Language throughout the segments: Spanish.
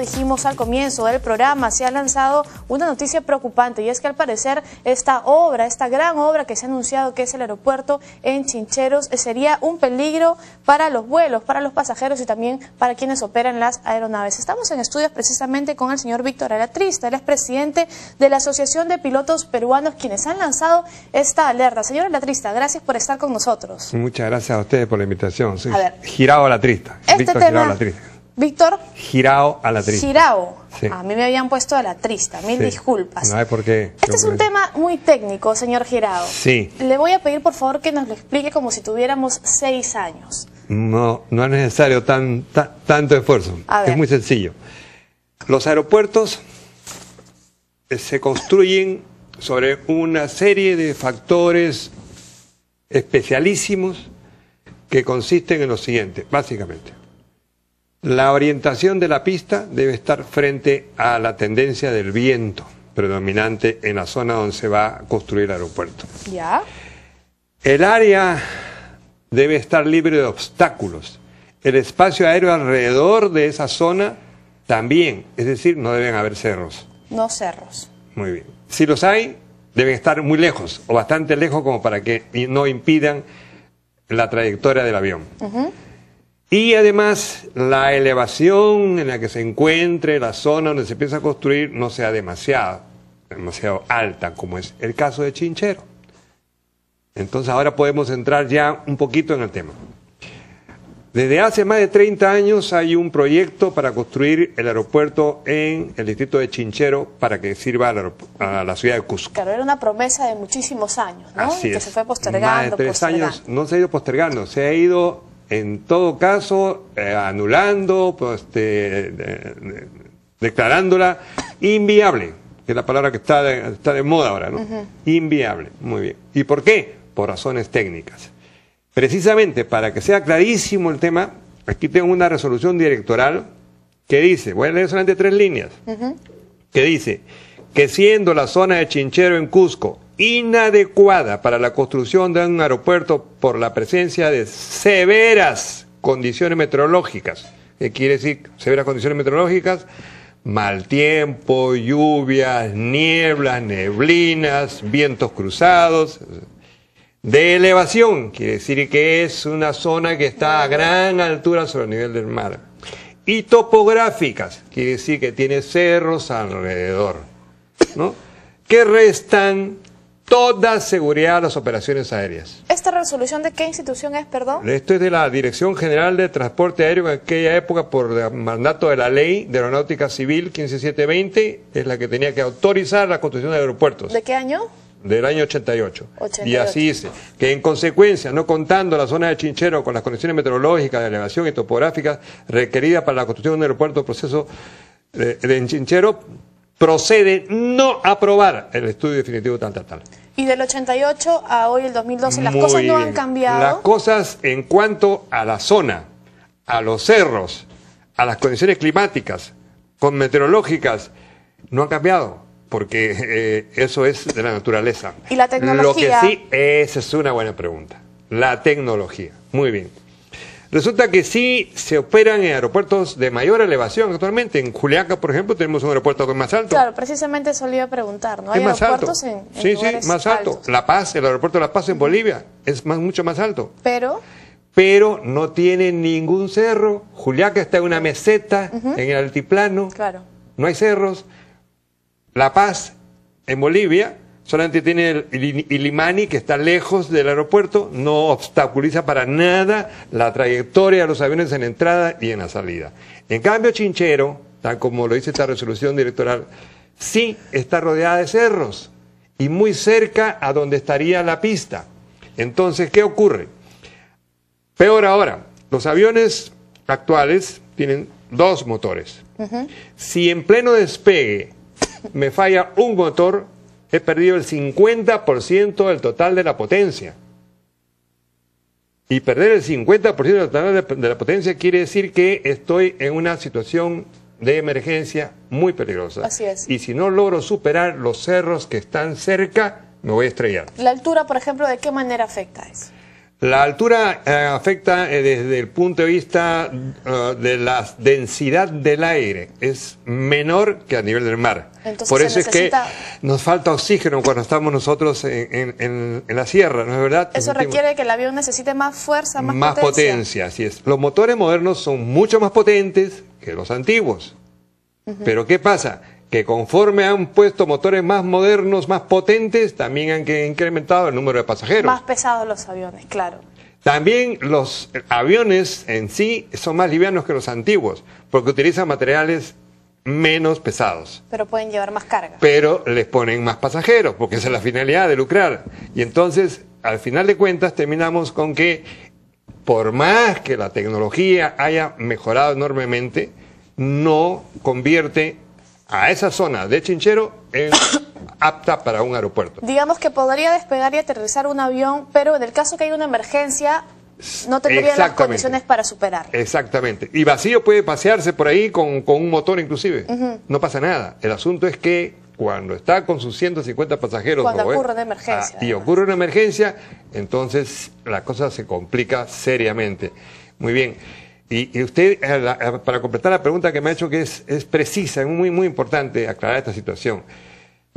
dijimos al comienzo del programa, se ha lanzado una noticia preocupante y es que al parecer esta obra, esta gran obra que se ha anunciado que es el aeropuerto en Chincheros, eh, sería un peligro para los vuelos, para los pasajeros y también para quienes operan las aeronaves. Estamos en estudios precisamente con el señor Víctor Alatrista, él es presidente de la Asociación de Pilotos Peruanos, quienes han lanzado esta alerta. Señor Alatrista, gracias por estar con nosotros. Muchas gracias a ustedes por la invitación. a ver, Girado Alatrista. Este tema... Víctor. Girao triste. Girao. A mí me habían puesto a la triste, mil disculpas. No hay por qué. Este es un tema muy técnico, señor Girao. Sí. Le voy a pedir, por favor, que nos lo explique como si tuviéramos seis años. No, no es necesario tanto esfuerzo. Es muy sencillo. Los aeropuertos se construyen sobre una serie de factores especialísimos que consisten en lo siguiente, básicamente. La orientación de la pista debe estar frente a la tendencia del viento predominante en la zona donde se va a construir el aeropuerto. Ya. El área debe estar libre de obstáculos. El espacio aéreo alrededor de esa zona también, es decir, no deben haber cerros. No cerros. Muy bien. Si los hay, deben estar muy lejos o bastante lejos como para que no impidan la trayectoria del avión. Y además, la elevación en la que se encuentre la zona donde se empieza a construir no sea demasiado, demasiado alta, como es el caso de Chinchero. Entonces, ahora podemos entrar ya un poquito en el tema. Desde hace más de 30 años hay un proyecto para construir el aeropuerto en el distrito de Chinchero para que sirva a la, ciudad de Cusco. Claro, era una promesa de muchísimos años, ¿no? que se fue postergando. tres años no se ha ido postergando, se ha ido en todo caso, eh, anulando, pues, este, declarándola inviable, que es la palabra que está de, moda ahora, ¿no? Inviable, muy bien. ¿Y por qué? Por razones técnicas. Precisamente para que sea clarísimo el tema, aquí tengo una resolución directoral que dice, voy a leer solamente tres líneas, que dice que siendo la zona de Chinchero en Cusco inadecuada para la construcción de un aeropuerto por la presencia de severas condiciones meteorológicas. ¿Qué quiere decir severas condiciones meteorológicas? Mal tiempo, lluvias, nieblas, neblinas, vientos cruzados. De elevación, quiere decir que es una zona que está a gran altura sobre el nivel del mar. Y topográficas, quiere decir que tiene cerros alrededor, ¿no? Que restan toda seguridad a las operaciones aéreas. ¿Esta resolución de qué institución es, perdón? Esto es de la Dirección General de Transporte Aéreo en aquella época por mandato de la Ley de Aeronáutica Civil 15720, es la que tenía que autorizar la construcción de aeropuertos. ¿De qué año? del año 88. Y así dice, que en consecuencia, no contando la zona de Chinchero con las condiciones meteorológicas, de elevación y topográficas requeridas para la construcción de un aeropuerto proceso de, eh, de Chinchero, procede no aprobar el estudio definitivo tal, tal, tal. Y del 88 a hoy, el 2012, las cosas no han cambiado. Las cosas en cuanto a la zona, a los cerros, a las condiciones climáticas, con meteorológicas, no han cambiado porque eh, eso es de la naturaleza. ¿Y la tecnología? Lo que sí, esa es una buena pregunta. La tecnología. Muy bien. Resulta que sí se operan en aeropuertos de mayor elevación actualmente. En Juliaca, por ejemplo, tenemos un aeropuerto que más alto. Claro, precisamente solía preguntar, ¿no? Hay más aeropuertos alto. en, Sí, sí, más alto. La Paz, el aeropuerto de La Paz en Bolivia es más, mucho más alto. Pero... Pero no tiene ningún cerro. Juliaca está en una meseta, en el altiplano. Claro. No hay cerros. La Paz, en Bolivia, solamente tiene el Ilimani que está lejos del aeropuerto, no obstaculiza para nada la trayectoria de los aviones en entrada y en la salida. En cambio, Chinchero, tal como lo dice esta resolución directoral, sí está rodeada de cerros y muy cerca a donde estaría la pista. Entonces, ¿qué ocurre? Peor ahora, los aviones actuales tienen dos motores. Si en pleno despegue me falla un motor, he perdido el 50% del total de la potencia. Y perder el 50% del total de la potencia quiere decir que estoy en una situación de emergencia muy peligrosa. Así es. Y si no logro superar los cerros que están cerca, me voy a estrellar. ¿La altura, por ejemplo, de qué manera afecta eso? La altura eh, afecta eh, desde el punto de vista eh, de la densidad del aire. Es menor que a nivel del mar. Por eso es que nos falta oxígeno cuando estamos nosotros en, la sierra, ¿no es verdad? Eso requiere que el avión necesite más fuerza, más, más potencia. Así es. Los motores modernos son mucho más potentes que los antiguos. Pero ¿qué pasa? que conforme han puesto motores más modernos, más potentes, también han incrementado el número de pasajeros. Más pesados los aviones, claro. También los aviones en sí son más livianos que los antiguos, porque utilizan materiales menos pesados. Pero pueden llevar más carga. Pero les ponen más pasajeros, porque esa es la finalidad de lucrar. Y entonces, al final de cuentas, terminamos con que, por más que la tecnología haya mejorado enormemente, no convierte a esa zona de Chinchero es apta para un aeropuerto. Digamos que podría despegar y aterrizar un avión, pero en el caso que haya una emergencia, no tendría las condiciones para superar. Exactamente. Y vacío puede pasearse por ahí con, un motor inclusive. No pasa nada. El asunto es que cuando está con sus 150 pasajeros... Cuando ocurre una emergencia. Ah, y ocurre una emergencia, entonces la cosa se complica seriamente. Muy bien. Y, usted, para completar la pregunta que me ha hecho, que es, es precisa, es muy, muy importante aclarar esta situación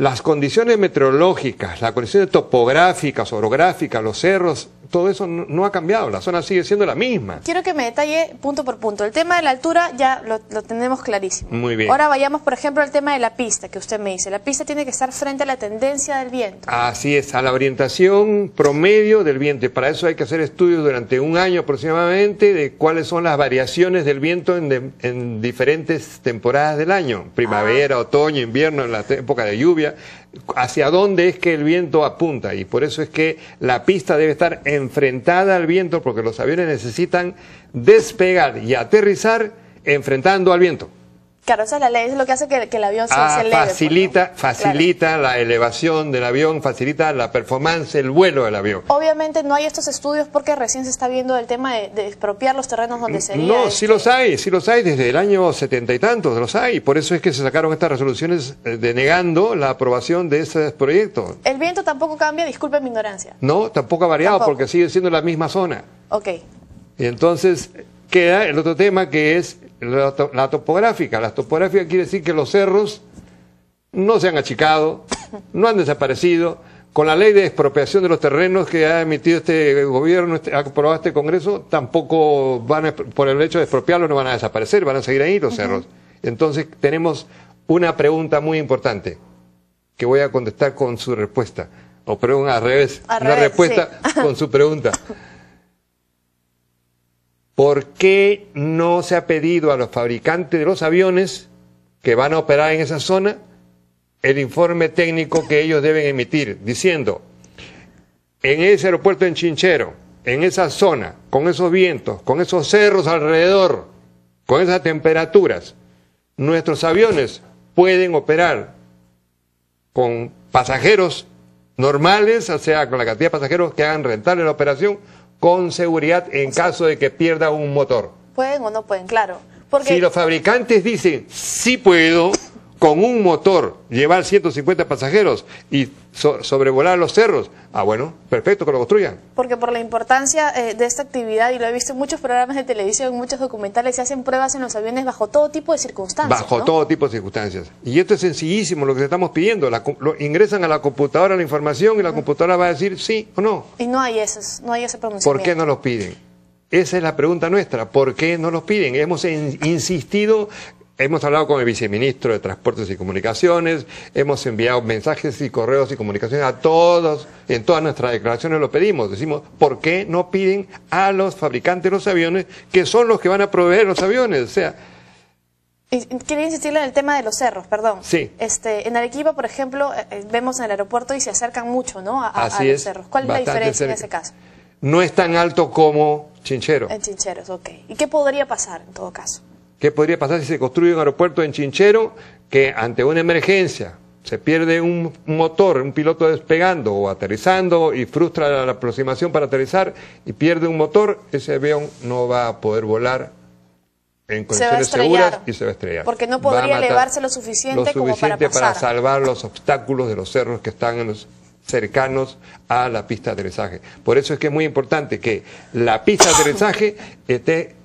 las condiciones meteorológicas, las condiciones topográficas, orográficas, los cerros, todo eso no, ha cambiado, la zona sigue siendo la misma. Quiero que me detalle punto por punto. El tema de la altura ya lo, tenemos clarísimo. Muy bien. Ahora vayamos, por ejemplo, al tema de la pista que usted me dice. La pista tiene que estar frente a la tendencia del viento. Así es, a la orientación promedio del viento. Y para eso hay que hacer estudios durante un año aproximadamente de cuáles son las variaciones del viento en, diferentes temporadas del año. Primavera, ah. otoño, invierno, en la época de lluvia hacia dónde es que el viento apunta. Y por eso es que la pista debe estar enfrentada al viento, porque los aviones necesitan despegar y aterrizar enfrentando al viento. Claro, esa es la ley, es lo que hace que, el avión se, ah, eleve, pues, Facilita, facilita la elevación del avión, facilita la performance, el vuelo del avión. Obviamente no hay estos estudios porque recién se está viendo el tema de, expropiar los terrenos donde se No, sí los hay, sí los hay, desde el año setenta y tantos los hay. Por eso es que se sacaron estas resoluciones eh, denegando la aprobación de este proyecto. El viento tampoco cambia, disculpe mi ignorancia. No, tampoco ha variado porque sigue siendo la misma zona. Ok. Y entonces queda el otro tema que es la, la topográfica. La topográfica quiere decir que los cerros no se han achicado, no han desaparecido. Con la ley de expropiación de los terrenos que ha emitido este gobierno, este, ha aprobado este Congreso, tampoco van a, por el hecho de expropiarlo, no van a desaparecer, van a seguir ahí los cerros. Entonces tenemos una pregunta muy importante que voy a contestar con su respuesta. O perdón, al revés, una respuesta con su pregunta. ¿por qué no se ha pedido a los fabricantes de los aviones que van a operar en esa zona el informe técnico que ellos deben emitir, diciendo, en ese aeropuerto en Chinchero, en esa zona, con esos vientos, con esos cerros alrededor, con esas temperaturas, nuestros aviones pueden operar con pasajeros normales, o sea, con la cantidad de pasajeros que hagan rentable la operación, con seguridad en caso de que pierda un motor. Pueden o no pueden, claro. Porque... Si los fabricantes dicen, sí puedo, con un motor llevar 150 pasajeros y sobrevolar los cerros, ah bueno, perfecto que lo construyan. Porque por la importancia eh, de esta actividad, y lo he visto en muchos programas de televisión, en muchos documentales, se hacen pruebas en los aviones bajo todo tipo de circunstancias. Bajo todo tipo de circunstancias. Y esto es sencillísimo lo que estamos pidiendo. ingresan a la computadora la información y la computadora va a decir sí o no. Y no hay esos, no hay ese pronunciamiento. ¿Por qué no los piden? Esa es la pregunta nuestra. ¿Por qué no los piden? Hemos insistido Hemos hablado con el viceministro de Transportes y Comunicaciones, hemos enviado mensajes y correos y comunicaciones a todos, en todas nuestras declaraciones lo pedimos, decimos, ¿por qué no piden a los fabricantes de los aviones, que son los que van a proveer los aviones? O sea, Quería insistirle en el tema de los cerros, perdón. Sí. Este, en Arequipa, por ejemplo, eh, eh, vemos en el aeropuerto y se acercan mucho ¿no? a, los cerros. ¿Cuál es la diferencia en ese caso? No es tan alto como Chinchero. En Chincheros, ok. ¿Y qué podría pasar en todo caso? ¿Qué podría pasar si se construye un aeropuerto en Chinchero que ante una emergencia se pierde un motor, un piloto despegando o aterrizando y frustra la aproximación para aterrizar y pierde un motor, ese avión no va a poder volar en condiciones seguras y se va a estrellar. Porque no podría elevarse lo suficiente, como para, pasar. para salvar los obstáculos de los cerros que están cercanos a la pista de aterrizaje. Por eso es que es muy importante que la pista de aterrizaje esté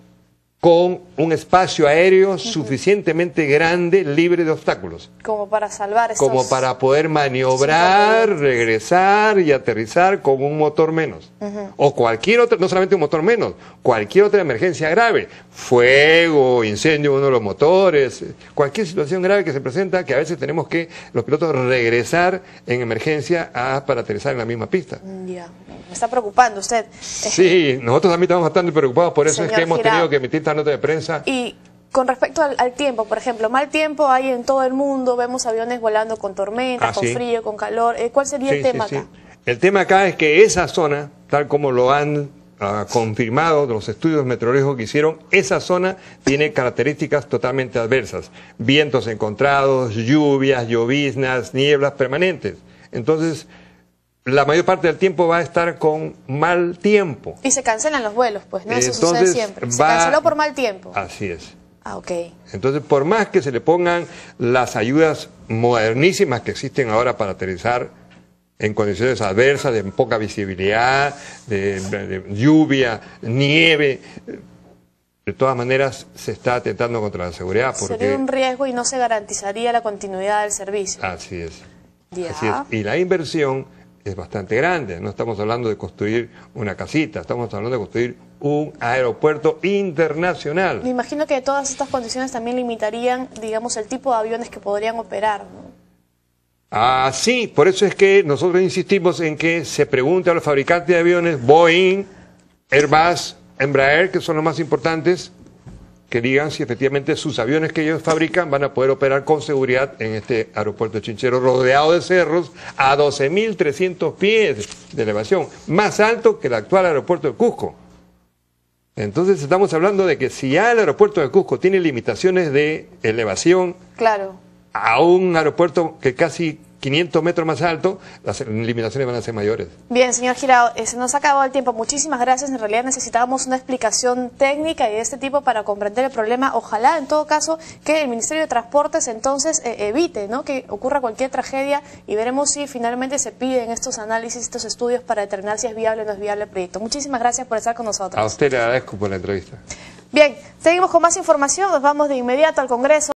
con un espacio aéreo suficientemente grande, libre de obstáculos. Como para salvar esos... Como para poder maniobrar, regresar y aterrizar con un motor menos. O cualquier otro, no solamente un motor menos, cualquier otra emergencia grave. Fuego, incendio uno de los motores, cualquier situación grave que se presenta, que a veces tenemos que los pilotos regresar en emergencia para aterrizar en la misma pista. Mm, ya, me está preocupando usted. Sí, nosotros también estamos bastante preocupados, por eso es que hemos tenido que emitir nota de prensa. Y con respecto al, tiempo, por ejemplo, mal tiempo hay en todo el mundo, vemos aviones volando con tormentas, ah, con frío, con calor. Eh, ¿Cuál sería el tema acá? El tema acá es que esa zona, tal como lo han ah, confirmado los estudios meteorológicos que hicieron, esa zona tiene características totalmente adversas. Vientos encontrados, lluvias, lloviznas, nieblas permanentes. Entonces, la mayor parte del tiempo va a estar con mal tiempo. Y se cancelan los vuelos, pues, ¿no? Eso sucede siempre. Se canceló por mal tiempo. Así es. Ah, ok. Entonces, por más que se le pongan las ayudas modernísimas que existen ahora para aterrizar en condiciones adversas, de poca visibilidad, de, lluvia, nieve, de todas maneras se está atentando contra la seguridad. Porque... Sería un riesgo y no se garantizaría la continuidad del servicio. Así es. Y la inversión es bastante grande. No estamos hablando de construir una casita, estamos hablando de construir un aeropuerto internacional. Me imagino que todas estas condiciones también limitarían, digamos, el tipo de aviones que podrían operar, Ah, sí, por eso es que nosotros insistimos en que se pregunte a los fabricantes de aviones, Boeing, Airbus, Embraer, que son los más importantes, que digan si efectivamente sus aviones que ellos fabrican van a poder operar con seguridad en este aeropuerto Chinchero, rodeado de cerros a 12.300 pies de elevación, más alto que el actual aeropuerto de Cusco. Entonces estamos hablando de que si ya el aeropuerto de Cusco tiene limitaciones de elevación, claro. a un aeropuerto que casi 500 metros más alto, las limitaciones van a ser mayores. Bien, señor Girado, eh, se nos ha acabado el tiempo. Muchísimas gracias. En realidad necesitábamos una explicación técnica y de este tipo para comprender el problema. Ojalá, en todo caso, que el Ministerio de Transportes entonces eh, evite ¿no? que ocurra cualquier tragedia y veremos si finalmente se piden estos análisis, estos estudios para determinar si es viable o no es viable el proyecto. Muchísimas gracias por estar con nosotros. A usted le agradezco por la entrevista. Bien, seguimos con más información. Nos vamos de inmediato al Congreso.